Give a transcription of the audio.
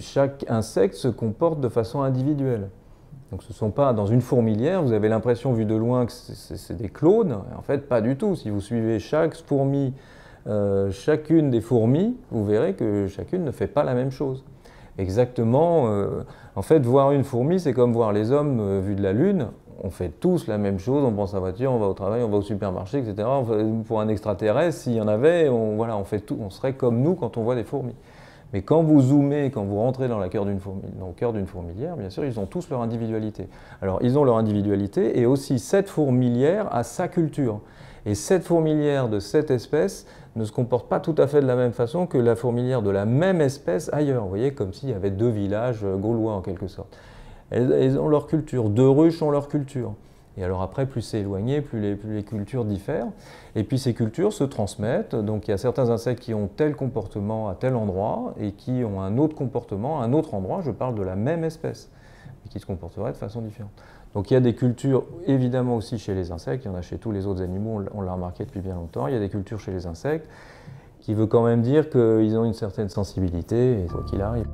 Chaque insecte se comporte de façon individuelle. Donc ce ne sont pas dans une fourmilière, vous avez l'impression vu de loin que c'est des clones. En fait, pas du tout. Si vous suivez chaque fourmi, euh, chacune des fourmis, vous verrez que chacune ne fait pas la même chose. Exactement, euh, en fait, voir une fourmi, c'est comme voir les hommes euh, vu de la Lune. On fait tous la même chose, on prend sa voiture, on va au travail, on va au supermarché, etc. pour un extraterrestre, s'il y en avait, voilà, on, fait tout, on serait comme nous quand on voit des fourmis. Mais quand vous zoomez, quand vous rentrez dans, la dans le cœur d'une fourmilière, bien sûr, ils ont tous leur individualité. Alors, ils ont leur individualité et aussi cette fourmilière a sa culture. Et cette fourmilière de cette espèce ne se comporte pas tout à fait de la même façon que la fourmilière de la même espèce ailleurs. Vous voyez, comme s'il y avait deux villages euh, gaulois en quelque sorte. Elles ont leur culture, deux ruches ont leur culture. Et alors après, plus c'est éloigné, plus les, cultures diffèrent. Et puis ces cultures se transmettent. Donc il y a certains insectes qui ont tel comportement à tel endroit et qui ont un autre comportement à un autre endroit. Je parle de la même espèce, mais qui se comporterait de façon différente. Donc il y a des cultures, évidemment aussi chez les insectes, il y en a chez tous les autres animaux, on l'a remarqué depuis bien longtemps, il y a des cultures chez les insectes, qui veut quand même dire qu'ils ont une certaine sensibilité, et quoi qu'il arrive.